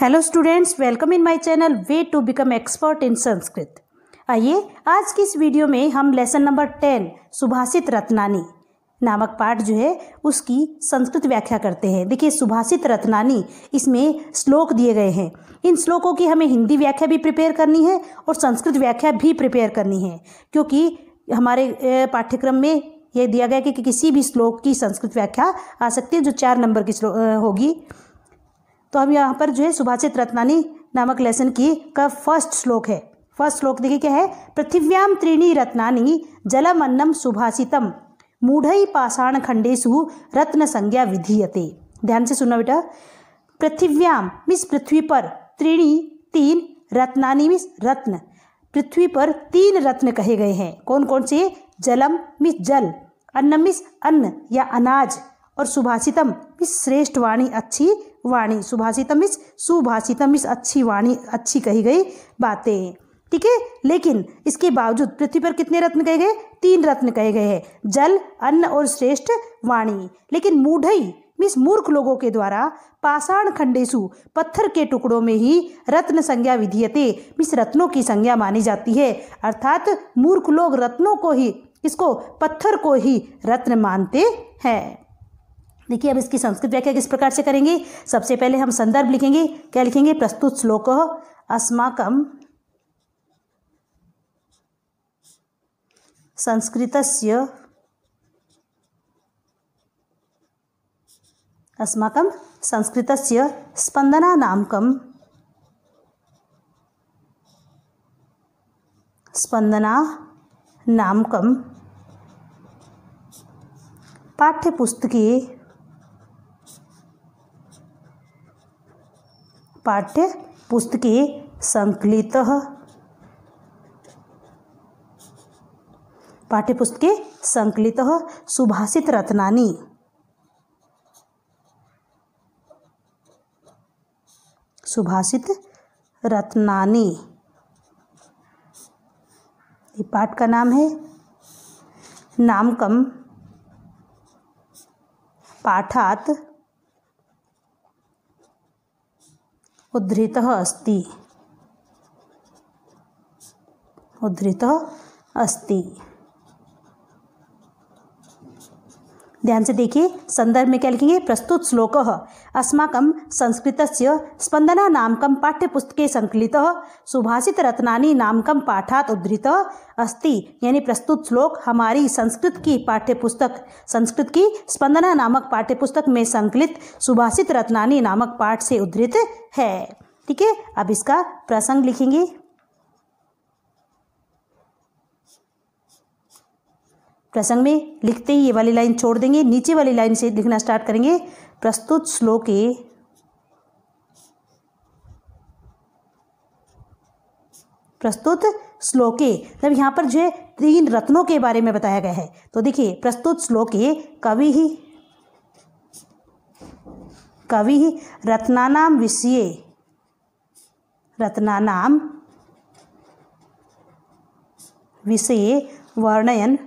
hello students welcome in my channel way to become expert in Sanskrit आइए आज की इस वीडियो में हम lesson number ten Subhashita Ratnani नामक पाठ जो है उसकी संस्कृत व्याख्या करते हैं देखिए सुभाषित रत्नानी इसमें श्लोक दिए गए हैं इन श्लोकों की हमें हिंदी व्याख्या भी प्रिपेयर करनी है और संस्कृत व्याख्या भी प्रिपेयर करनी है क्योंकि हमारे पाठ्यक्रम में यह दिया गया कि, कि किसी भी श्लोक की संस्कृत व्याख्या आ सकती है जो चार नंबर की होगी तो हम यहाँ पर जो है सुभाषित रत्नानी नामक लेसन की का फर्स्ट श्लोक है फर्स्ट श्लोक देखिए क्या है पृथिव्याम त्रीणी रत्नानी जलम अन्नम सुभाषितम मूढ़ई पाषाण खंडेशु रत्न संज्ञा विधीयते ध्यान से सुनना बेटा पृथिव्याम मिस पृथ्वी पर त्रीणी तीन रत्नानी मिस रत्न पृथ्वी पर तीन रत्न कहे गए हैं कौन कौन से जलम मिस जल अन्न मिस अन्न या अनाज और सुभाषितम इस श्रेष्ठ वाणी अच्छी वाणी सुभाषितम इस सुभाषितम इस अच्छी वाणी अच्छी कही गई बातें ठीक है लेकिन इसके बावजूद पृथ्वी पर कितने रत्न कहे गए तीन रत्न कहे गए हैं जल अन्न और श्रेष्ठ वाणी लेकिन मूढ़ई मिस मूर्ख लोगों के द्वारा पाषाण खंडेशु पत्थर के टुकड़ों में ही रत्न संज्ञा विधीयते मिस रत्नों की संज्ञा मानी जाती है अर्थात मूर्ख लोग रत्नों को ही इसको पत्थर को ही रत्न मानते हैं देखिए अब इसकी संस्कृत व्याख्या किस प्रकार से करेंगे सबसे पहले हम संदर्भ लिखेंगे क्या लिखेंगे प्रस्तुत श्लोक अस्माकम संस्कृत स्पंदना संस्कृतस्य स्पंदना स्पन्दनानामकं पाठ्यपुस्तके पाठ्य पाठ्यपुस्तके संकलित पाठ्यपुस्तक संकलित सुभाषित रत्नानि सुभाषित रत्नानी ये पाठ का नाम है नामकम पाठात उद्धृत अस्त उद्धृत अस्ति ध्यान से देखिए संदर्भ में क्या लिखेंगे प्रस्तुत श्लोक अस्माक संस्कृत से स्पंदना नामक पाठ्यपुस्तके संकलित सुभाषित रत्नानी नामक पाठात उद्धृत अस्ति यानी प्रस्तुत श्लोक हमारी संस्कृत की पाठ्यपुस्तक संस्कृत की स्पंदना नामक पाठ्यपुस्तक में संकलित सुभाषित रत्नानी नामक पाठ से उद्धृत है ठीक है अब इसका प्रसंग लिखेंगे प्रसंग में लिखते ही ये वाली लाइन छोड़ देंगे नीचे वाली लाइन से लिखना स्टार्ट करेंगे प्रस्तुत श्लोक के प्रस्तुत श्लोके तब मतलब यहाँ पर जो है तीन रत्नों के बारे में बताया गया है तो देखिए प्रस्तुत श्लोके कवि ही कवि ही रत्नानाम विषय रत्नानाम विषय वर्णयन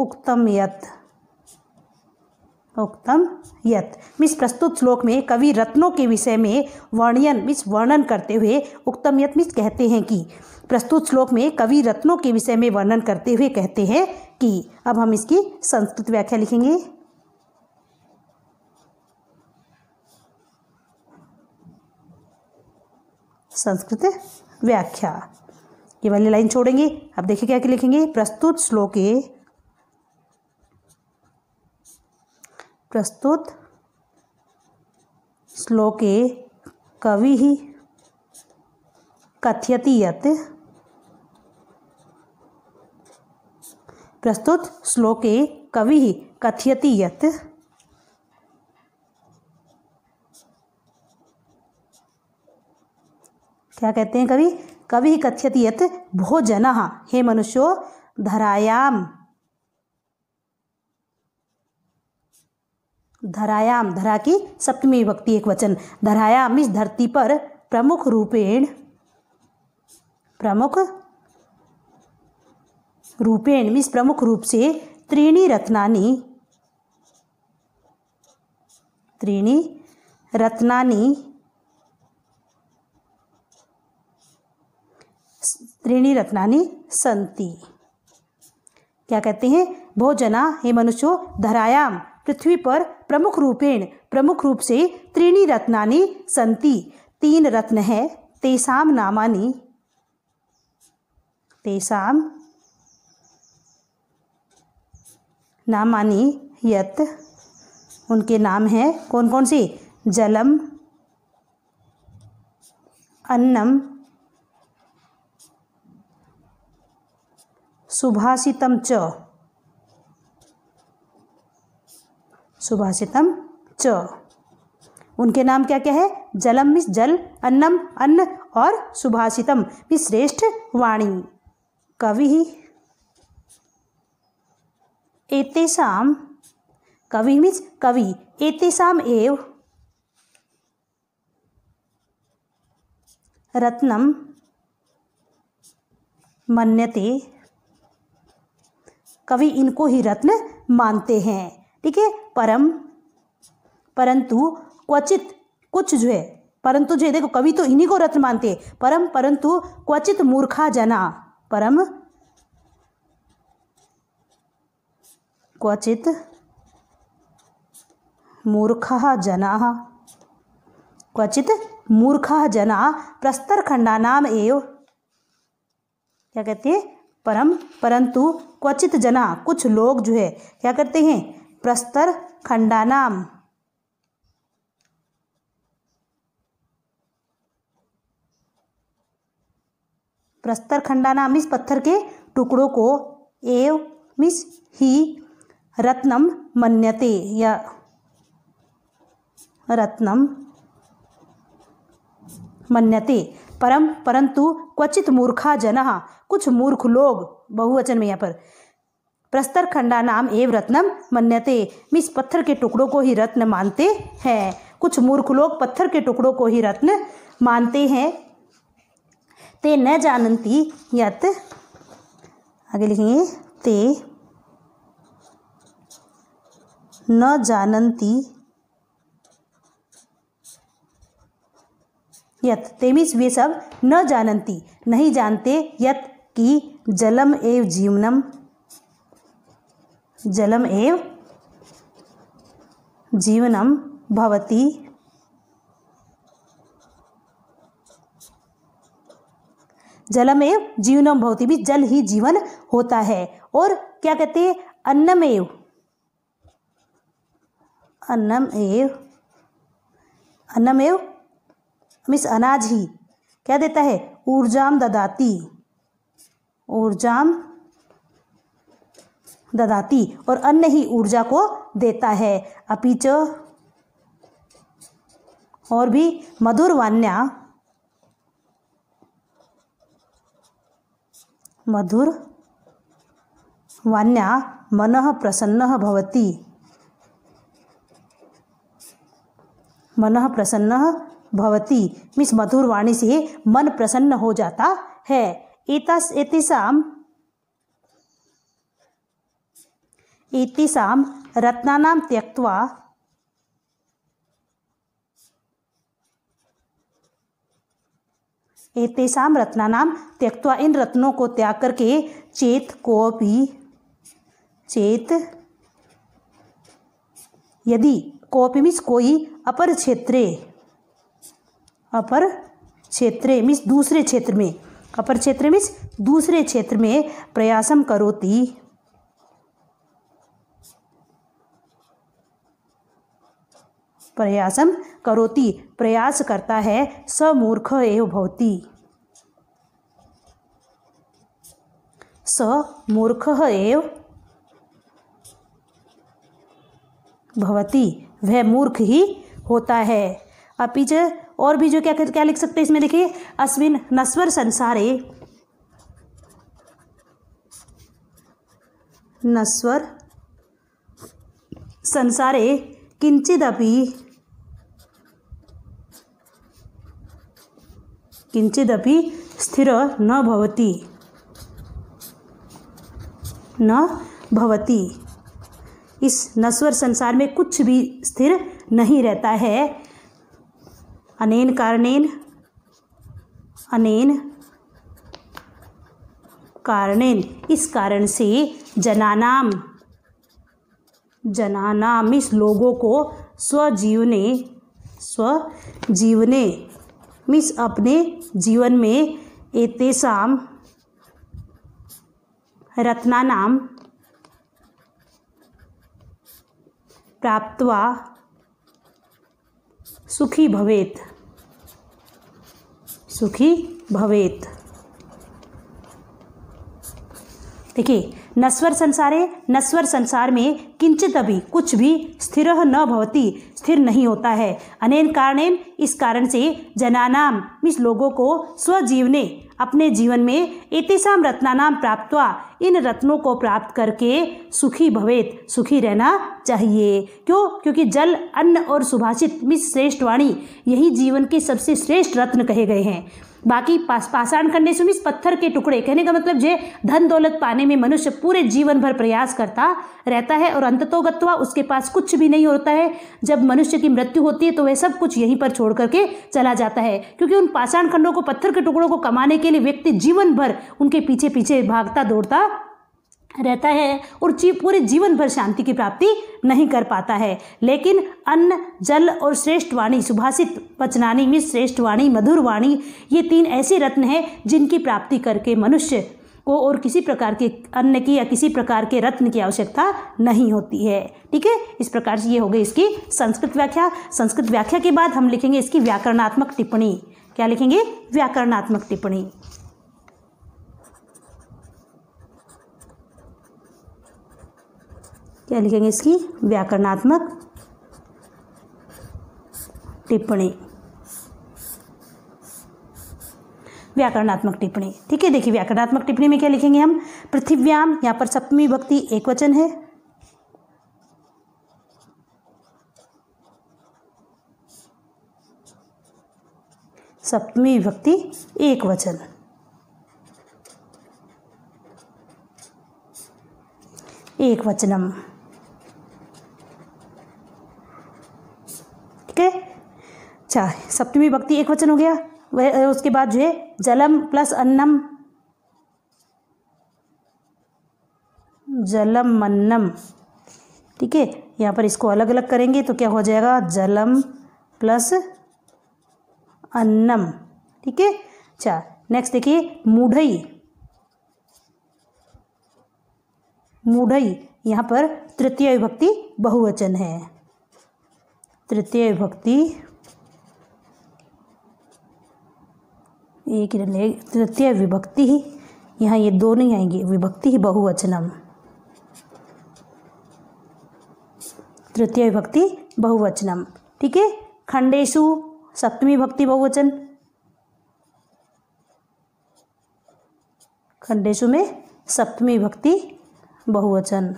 उक्तम यत उक्तम यत मिस प्रस्तुत श्लोक में कवि रत्नों के विषय में वर्णयन मिस वर्णन करते हुए उक्तम यत मिस कहते हैं कि प्रस्तुत श्लोक में कवि रत्नों के विषय में वर्णन करते हुए कहते हैं कि अब हम इसकी संस्कृत व्याख्या लिखेंगे संस्कृत व्याख्या ये वाली लाइन छोड़ेंगे अब देखिए क्या क्या लिखेंगे प्रस्तुत श्लोके प्रस्तुत श्लोके ही कथयति यत् प्रस्तुत श्लोके ही कथयति यत् क्या कहते हैं कवि कवि कथ्यति यत् भोजन हे मनुष्यो धरायाम धरायाम धरा की सप्तमी विभक्ति एक वचन धरायाम इस धरती पर प्रमुख रूपेण प्रमुख रूपेण मिस प्रमुख रूप से त्रीणी रत्नानी त्रीणी रत्नानी त्रीणी रत्नानी संति क्या कहते हैं भोजना हे मनुष्यो धरायाम पृथ्वी पर प्रमुख रूपेण प्रमुख रूप से त्रीणी रत्ना संति तीन रत्न है तेसाम नामानी तेसाम नामानी यत उनके नाम हैं कौन कौन से जलम अन्नम सुभाषितम च सुभाषितम च उनके नाम क्या क्या है जलम मिस जल अन्नम अन्न और सुभाषितम मिस श्रेष्ठ वाणी कवि एतेषाम कवि मिस कवि एतेषाम एव रत्नम मन्यते कवि इनको ही रत्न मानते हैं ठीक है परम परंतु क्वचित कुछ जो है परंतु जो है देखो कवि तो इन्हीं को रत्न मानते हैं परम परंतु क्वचित मूर्खा जना परम क्वचित मूर्खा जना क्वचित मूर्खा जना प्रस्तर खंडा नाम एव क्या कहते हैं परम परंतु क्वचित जना कुछ लोग जो है क्या करते हैं प्रस्तर खंडानाम प्रस्तर खंडानाम इस पत्थर के टुकड़ों को एव मिस ही रत्नम मन्यते या रत्नम मन्यते परम परंतु क्वचित मूर्खा जन कुछ मूर्ख लोग बहुवचन में यहाँ पर प्रस्तर खंडा नाम एव रत्नम मन्यते हम इस पत्थर के टुकड़ों को ही रत्न मानते हैं कुछ मूर्ख लोग पत्थर के टुकड़ों को ही रत्न मानते हैं ते न जानती यत आगे लिखेंगे ते न जानती यत तेमिस वे सब न जानती नहीं जानते यत कि जलम एव जीवनम जलम एव जीवनम भवती जलमेव जीवनम भवती भी जल ही जीवन होता है और क्या कहते हैं अन्नमेव अन्नम एव अन्नमेव मिस अनाज ही क्या देता है ऊर्जाम ददाती ऊर्जाम ददाती और अन्य ही ऊर्जा को देता है अपिच और भी मधुर वान्या मधुर वान्या मन प्रसन्न भवती मन प्रसन्न भवती मीन्स मधुर वाणी से मन प्रसन्न हो जाता है एतास एतिसाम एतेषां रत्ना त्यक्त्वा एतेषाम रत्नानाम त्यक्त्वा इन रत्नों को त्याग करके चेत को भी चेत यदि कोपी मीस कोई अपर क्षेत्रे अपर क्षेत्रे मीस दूसरे क्षेत्र में अपर क्षेत्र मीन्स दूसरे क्षेत्र में प्रयासम करोती प्रयासम करोति प्रयास करता है स मूर्ख एव भवति स मूर्ख एव भवति वह मूर्ख ही होता है अपिच और भी जो क्या क्या लिख सकते हैं इसमें देखिए अश्विन नस्वर संसारे नस्वर संसारे किंचिदपि किंचिदी स्थिर न भवती न भवती इस नश्वर संसार में कुछ भी स्थिर नहीं रहता है अनेन कारणेन अनेन कारणेन इस कारण से जनानाम जनानाम इस लोगों को स्वजीवने स्वजीवने मीन्स अपने जीवन में एतेसाम रत्नानाम प्राप्तवा सुखी भवेत सुखी भवेत देखिए नस्वर संसारे नस्वर संसार में किंचित अभी कुछ भी स्थिर न भवती स्थिर नहीं होता है अनेन कारण इस कारण से जनानाम मिस लोगों को स्वजीवने अपने जीवन में एतिशाम रत्नानाम प्राप्त इन रत्नों को प्राप्त करके सुखी भवेत सुखी रहना चाहिए क्यों क्योंकि जल अन्न और सुभाषित मिस श्रेष्ठ वाणी यही जीवन के सबसे श्रेष्ठ रत्न कहे गए हैं बाकी पास, पाषाण खंडे सुमिस पत्थर के टुकड़े कहने का मतलब जे धन दौलत पाने में मनुष्य पूरे जीवन भर प्रयास करता रहता है और अंततोगत्वा उसके पास कुछ भी नहीं होता है जब मनुष्य की मृत्यु होती है तो वह सब कुछ यहीं पर छोड़ करके चला जाता है क्योंकि उन पाषाण खंडों को पत्थर के टुकड़ों को कमाने के लिए व्यक्ति जीवन भर उनके पीछे पीछे भागता दौड़ता रहता है और जी पूरे जीवन भर शांति की प्राप्ति नहीं कर पाता है लेकिन अन्न जल और श्रेष्ठ वाणी सुभाषित पचनानी में श्रेष्ठ वाणी मधुर वाणी ये तीन ऐसे रत्न हैं जिनकी प्राप्ति करके मनुष्य को और किसी प्रकार के अन्न की या किसी प्रकार के रत्न की आवश्यकता नहीं होती है ठीक है इस प्रकार से ये हो गई इसकी संस्कृत व्याख्या संस्कृत व्याख्या के बाद हम लिखेंगे इसकी व्याकरणात्मक टिप्पणी क्या लिखेंगे व्याकरणात्मक टिप्पणी क्या लिखेंगे इसकी व्याकरणात्मक टिप्पणी व्याकरणात्मक टिप्पणी ठीक है देखिए व्याकरणात्मक टिप्पणी में क्या लिखेंगे हम पृथ्व्याम यहाँ पर सप्तमी भक्ति एक वचन है सप्तमी विभक्ति एक वचन एक वचनम अच्छा सप्तमी भक्ति एक वचन हो गया उसके बाद जो है जलम प्लस अन्नम जलम मन्नम ठीक है यहाँ पर इसको अलग अलग करेंगे तो क्या हो जाएगा जलम प्लस अन्नम ठीक है अच्छा नेक्स्ट देखिए मूढ़ई मूढ़ई यहाँ पर तृतीय विभक्ति बहुवचन है तृतीय विभक्ति एक तृतीय विभक्ति ही यहाँ ये दोनों ही आएंगे विभक्ति ही बहुवचनम तृतीय विभक्ति बहुवचनम ठीक है खंडेशु सप्तमी भक्ति बहुवचन खंडेशु में सप्तमी भक्ति बहुवचन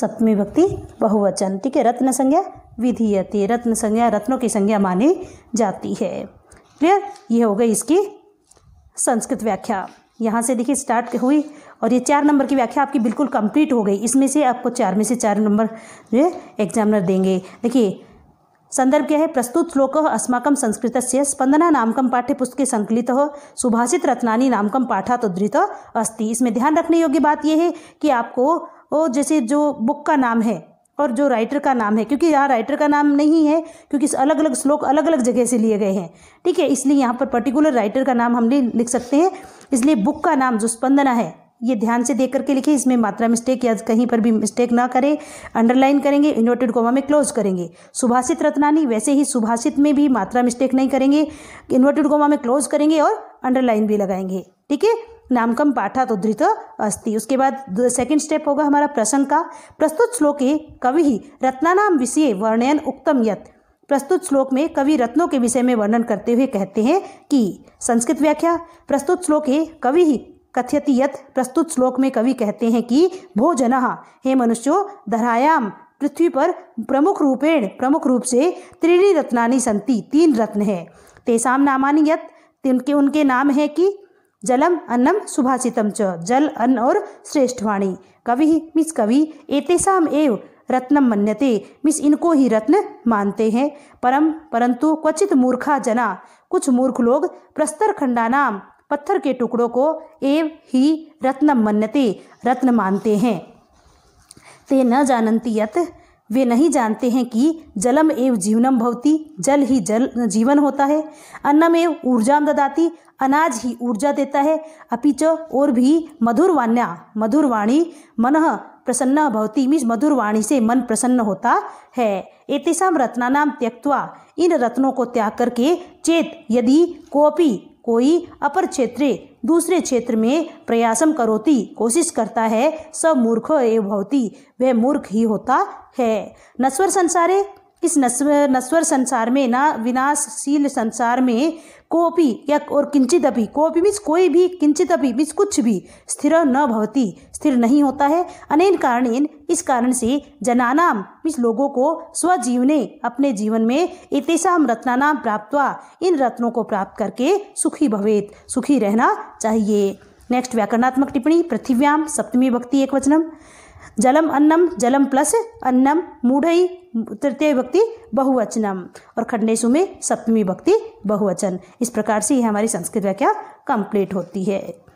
सप्तमी भक्ति बहुवचन ठीक है रत्न संज्ञा विधीयते रत्न संज्ञा रत्नों की संज्ञा मानी जाती है क्लियर ये हो गई इसकी संस्कृत व्याख्या यहाँ से देखिए स्टार्ट हुई और ये चार नंबर की व्याख्या आपकी बिल्कुल कंप्लीट हो गई इसमें से आपको चार में से चार नंबर जो एग्जामिनर देंगे देखिए संदर्भ क्या है प्रस्तुत श्लोक संस्कृत से स्पंदना नामकम पुस्तक संकलित हो सुभाषित रत्नानी नामकम पाठा तो धृत अस्ति इसमें ध्यान रखने योग्य बात यह है कि आपको और जैसे जो बुक का नाम है और जो राइटर का नाम है क्योंकि यहाँ राइटर का नाम नहीं है क्योंकि अलग अलग श्लोक अलग अलग जगह से लिए गए हैं ठीक है इसलिए यहाँ पर पर्टिकुलर राइटर का नाम हम लिख सकते हैं इसलिए बुक का नाम जो स्पंदना है ये ध्यान से देख करके लिखे इसमें मात्रा मिस्टेक या कहीं पर भी मिस्टेक ना करें अंडरलाइन करेंगे इन्वर्टेड कोमा में क्लोज करेंगे सुभाषित रत्नानी वैसे ही सुभाषित में भी मात्रा मिस्टेक नहीं करेंगे इन्वर्टेड कोमा में क्लोज करेंगे और अंडरलाइन भी लगाएंगे ठीक है नामकम पाठात तो उद्धृत अस्ति उसके बाद सेकंड स्टेप होगा हमारा प्रसंग का प्रस्तुत श्लोके कवि रत्नानाम विषय वर्णयन उक्तम यत प्रस्तुत श्लोक में कवि रत्नों के विषय में वर्णन करते हुए कहते हैं कि संस्कृत व्याख्या प्रस्तुत श्लोके कवि कथ्यति यत प्रस्तुत श्लोक में कवि कहते हैं कि भोजन हे मनुष्यो धरायाम पृथ्वी पर प्रमुख रूपेण प्रमुख रूप से त्रिणी रत्नानी संति तीन रत्न है तेसाम नामानी यत उनके उनके नाम है कि जलम अन्नम सुभाषितम च जल अन्न और श्रेष्ठवाणी कवि मिस कवि एतेसाम एव रत्नम मन्यते मिस इनको ही रत्न मानते हैं परम परंतु क्वचित मूर्खा जना कुछ मूर्ख लोग प्रस्तर खंडा नाम पत्थर के टुकड़ों को एव ही रत्नम मन्यते रत्न मानते हैं ते न जानती यत वे नहीं जानते हैं कि जलम एव जीवनम भवती जल ही जल जीवन होता है अन्नम एव ऊर्जा ददाती अनाज ही ऊर्जा देता है अपिच और भी मधुरवाण्या मधुरवाणी मन प्रसन्न भवती मीन्स मधुरवाणी से मन प्रसन्न होता है एतेषाम रत्ना त्यक्त्वा इन रत्नों को त्याग करके चेत यदि कोपी कोई अपर क्षेत्र दूसरे क्षेत्र में प्रयासम करोती कोशिश करता है सब मूर्ख एव भवती वह मूर्ख ही होता है नश्वर संसारे इस नस्वर नस्वर संसार में ना विनाशशील संसार में कोपी या और किंचित अभी कोपी मीन्स कोई भी किंचित अभी मीन्स कुछ भी स्थिर न भवती स्थिर नहीं होता है अनेन कारण इस कारण से जनानाम मीन्स लोगों को स्वजीवने अपने जीवन में इतेसाम रत्नानाम प्राप्त इन रत्नों को प्राप्त करके सुखी भवेत सुखी रहना चाहिए नेक्स्ट व्याकरणात्मक टिप्पणी पृथ्व्याम सप्तमी भक्ति एक वचनम जलम अन्नम जलम प्लस अन्नम मूढ़ई तृतीय भक्ति बहुवचनम और खंडेशु में सप्तमी भक्ति बहुवचन इस प्रकार से ये हमारी संस्कृत व्याख्या कंप्लीट होती है